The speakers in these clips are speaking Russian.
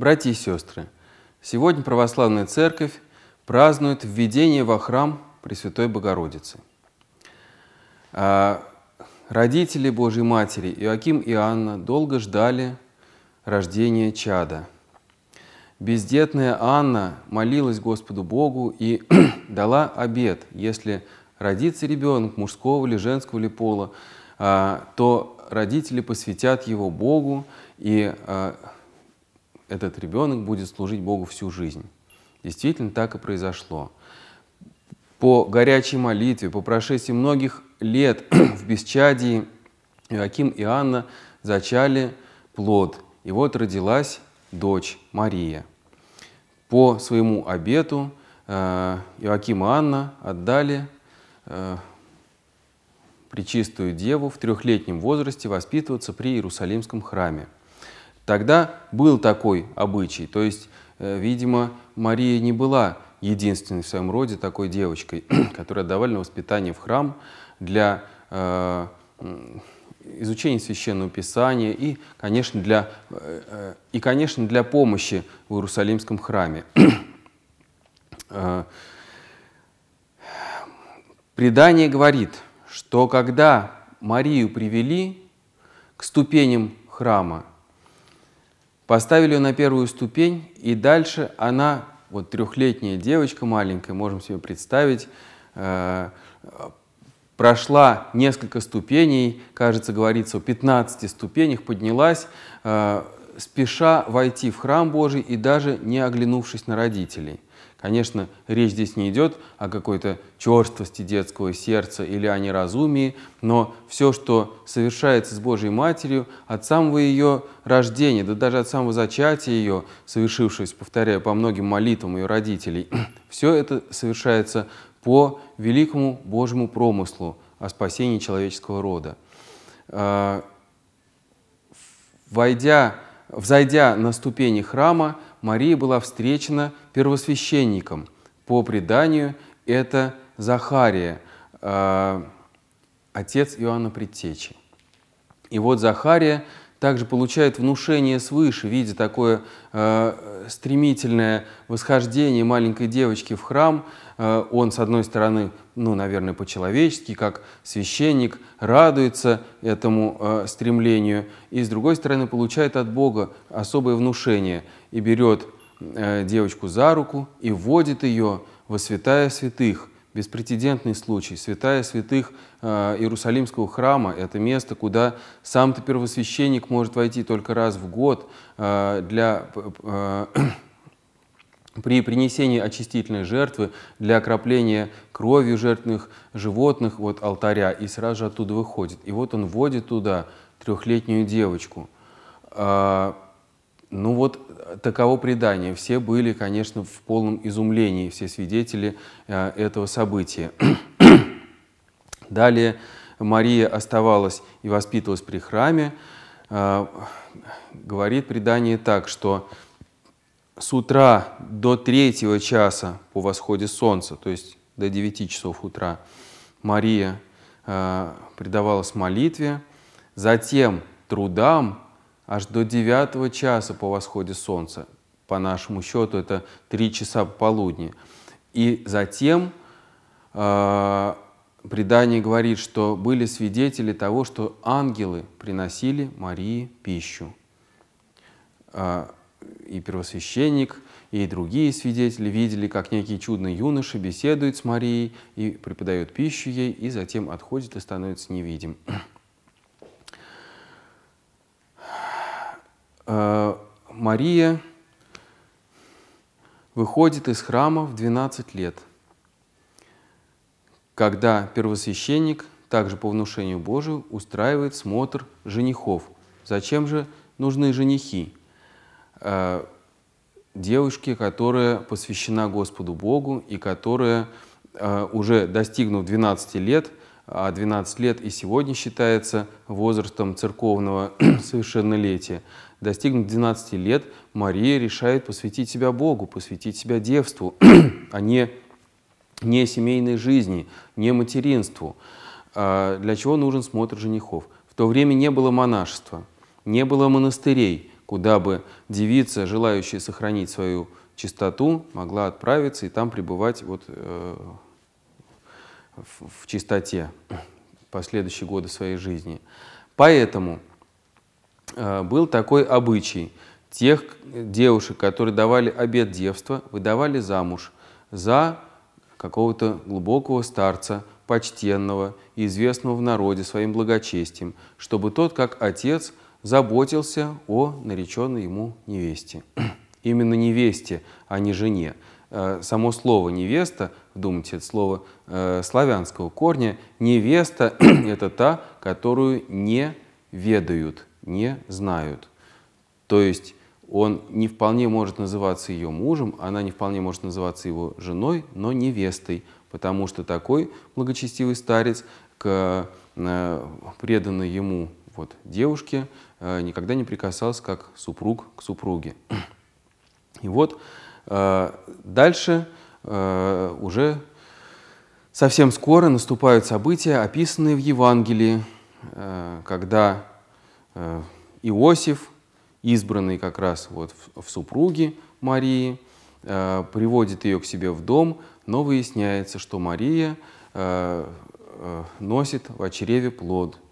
Братья и сестры, сегодня Православная Церковь празднует введение во храм Пресвятой Богородицы. А, родители Божьей Матери Иоаким и Анна долго ждали рождения чада. Бездетная Анна молилась Господу Богу и дала обет, если родится ребенок мужского или женского ли пола, а, то родители посвятят его Богу и а, этот ребенок будет служить Богу всю жизнь. Действительно, так и произошло. По горячей молитве, по прошествии многих лет в Бесчадии Иоаким и Анна зачали плод, и вот родилась дочь Мария. По своему обету э, Иоаким и Анна отдали э, Пречистую Деву в трехлетнем возрасте воспитываться при Иерусалимском храме – Тогда был такой обычай, то есть, э, видимо, Мария не была единственной в своем роде такой девочкой, которая отдавали на воспитание в храм для э, изучения священного писания и, конечно, для, э, э, и, конечно, для помощи в Иерусалимском храме. Э, предание говорит, что когда Марию привели к ступеням храма, Поставили ее на первую ступень, и дальше она, вот трехлетняя девочка маленькая, можем себе представить, э, прошла несколько ступеней, кажется, говорится о 15 ступенях, поднялась, э, спеша войти в храм Божий и даже не оглянувшись на родителей. Конечно, речь здесь не идет о какой-то черствости детского сердца или о неразумии, но все, что совершается с Божьей Матерью, от самого ее рождения, да даже от самого зачатия ее, совершившись, повторяю, по многим молитвам ее родителей, все это совершается по великому Божьему промыслу о спасении человеческого рода. А, войдя, взойдя на ступени храма, Мария была встречена первосвященником. По преданию это Захария, э, отец Иоанна Предтечи. И вот Захария также получает внушение свыше, видя такое э, стремительное восхождение маленькой девочки в храм. Э, он, с одной стороны, ну, наверное, по-человечески, как священник, радуется этому э, стремлению, и, с другой стороны, получает от Бога особое внушение и берет э, девочку за руку и вводит ее во святая святых, беспрецедентный случай. Святая святых э, Иерусалимского храма – это место, куда сам-то первосвященник может войти только раз в год э, для, э, при принесении очистительной жертвы для окропления кровью жертвенных животных от алтаря, и сразу же оттуда выходит. И вот он вводит туда трехлетнюю девочку а, – ну вот э, таково предание. Все были, конечно, в полном изумлении, все свидетели э, этого события. Далее Мария оставалась и воспитывалась при храме. Э, говорит предание так, что с утра до третьего часа по восходе солнца, то есть до 9 часов утра, Мария э, предавалась молитве, затем трудам аж до 9 часа по восходе солнца. По нашему счету это 3 часа пополудни. И затем э, предание говорит, что были свидетели того, что ангелы приносили Марии пищу. Э, и первосвященник, и другие свидетели видели, как некий чудный юноша беседует с Марией и преподает пищу ей, и затем отходит и становится невидим. Э, Мария выходит из храма в 12 лет, когда первосвященник также по внушению Божию устраивает смотр женихов. Зачем же нужны женихи? Э, девушке, которая посвящена Господу Богу и которая, э, уже достигнув 12 лет, а 12 лет и сегодня считается возрастом церковного совершеннолетия. Достигнув 12 лет, Мария решает посвятить себя Богу, посвятить себя девству, а не, не семейной жизни, не материнству. А, для чего нужен смотр женихов? В то время не было монашества, не было монастырей, куда бы девица, желающая сохранить свою чистоту, могла отправиться и там пребывать вот, э, в, в чистоте последующие годы своей жизни. Поэтому э, был такой обычай. Тех э, девушек, которые давали обед девства, выдавали замуж за какого-то глубокого старца, почтенного известного в народе своим благочестием, чтобы тот, как отец, заботился о нареченной ему невесте. Именно невесте, а не жене. Э, само слово «невеста» думайте, это слово э, славянского корня. Невеста – это та, которую не ведают, не знают. То есть он не вполне может называться ее мужем, она не вполне может называться его женой, но невестой, потому что такой благочестивый старец к э, преданной ему вот, девушке э, никогда не прикасался как супруг к супруге. И вот э, дальше Э, уже совсем скоро наступают события, описанные в Евангелии, э, когда э, Иосиф, избранный как раз вот в, в супруге Марии, приводит ее к себе в дом, но выясняется, что Мария э, э, носит в очреве плод –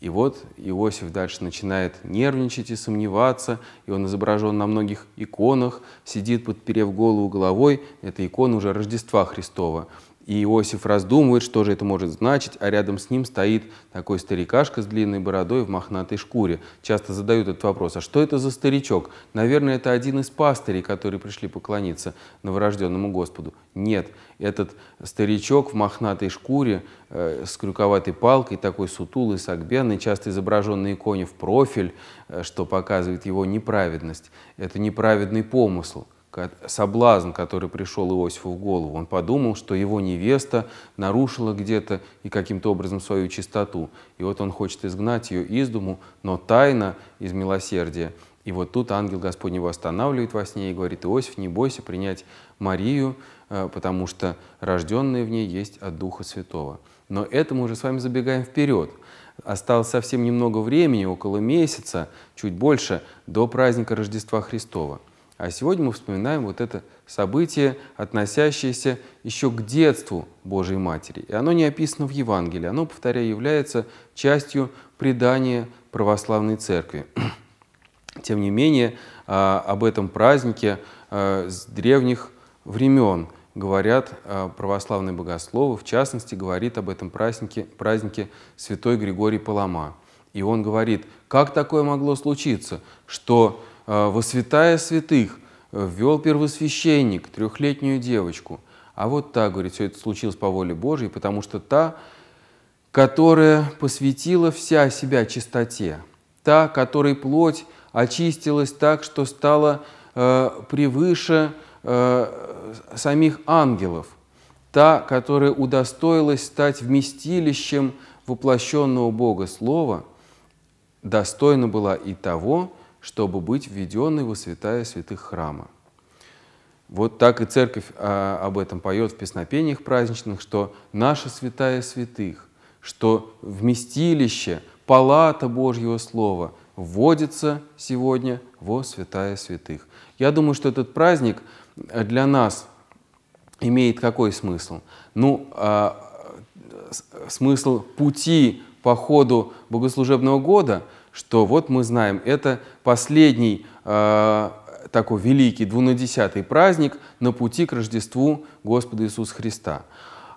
и вот Иосиф дальше начинает нервничать и сомневаться, и он изображен на многих иконах, сидит, подперев голову головой, это икона уже Рождества Христова. И Иосиф раздумывает, что же это может значить, а рядом с ним стоит такой старикашка с длинной бородой в мохнатой шкуре. Часто задают этот вопрос, а что это за старичок? Наверное, это один из пастырей, которые пришли поклониться новорожденному Господу. Нет, этот старичок в мохнатой шкуре э, с крюковатой палкой, такой сутулый, сагбенный, часто изображенный иконе в профиль, э, что показывает его неправедность. Это неправедный помысл – соблазн, который пришел Иосифу в голову. Он подумал, что его невеста нарушила где-то и каким-то образом свою чистоту. И вот он хочет изгнать ее из дому, но тайно из милосердия. И вот тут ангел Господь его останавливает во сне и говорит, Иосиф, не бойся принять Марию, э, потому что рожденная в ней есть от Духа Святого. Но это мы уже с вами забегаем вперед. Осталось совсем немного времени, около месяца, чуть больше, до праздника Рождества Христова – а сегодня мы вспоминаем вот это событие, относящееся еще к детству Божьей Матери. И оно не описано в Евангелии. Оно, повторяю, является частью предания православной церкви. Тем не менее, а, об этом празднике а, с древних времен говорят а, православные богословы. В частности, говорит об этом празднике, празднике святой Григорий Палама. И он говорит, как такое могло случиться, что Э, во святая святых э, ввел первосвященник трехлетнюю девочку. А вот так, говорит, все это случилось по воле Божьей, потому что та, которая посвятила вся себя чистоте, та, которой плоть очистилась так, что стала э, превыше э, самих ангелов, та, которая удостоилась стать вместилищем воплощенного Бога Слова, достойна была и того, чтобы быть введенной во святая святых храма. Вот так и церковь а, об этом поет в песнопениях праздничных, что наша святая святых, что вместилище, палата Божьего Слова вводится сегодня во святая святых. Я думаю, что этот праздник для нас имеет какой смысл? Ну, а, смысл пути по ходу богослужебного года – что вот мы знаем, это последний э, такой великий двунадесятый праздник на пути к Рождеству Господа Иисуса Христа.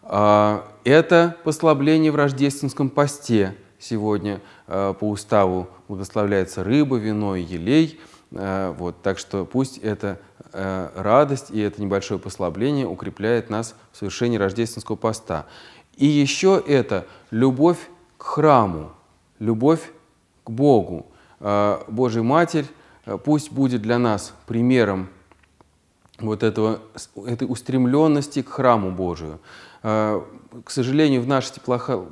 Э, это послабление в рождественском посте. Сегодня э, по уставу благословляется рыба, вино и елей. Э, вот, так что пусть эта э, радость и это небольшое послабление укрепляет нас в совершении рождественского поста. И еще это любовь к храму, любовь к Богу. А, Божий Матерь а, пусть будет для нас примером вот этого, этой устремленности к храму Божию. А, к сожалению, в наше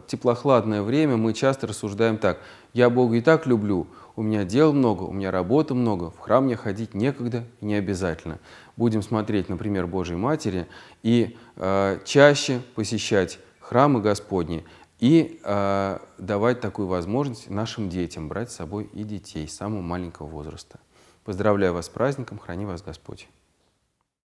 теплохладное время мы часто рассуждаем так. Я Бога и так люблю, у меня дел много, у меня работы много, в храм мне ходить некогда и не обязательно. Будем смотреть, например, Божьей Матери и э, чаще посещать храмы Господние. И э, давать такую возможность нашим детям, брать с собой и детей самого маленького возраста. Поздравляю вас с праздником, храни вас Господь.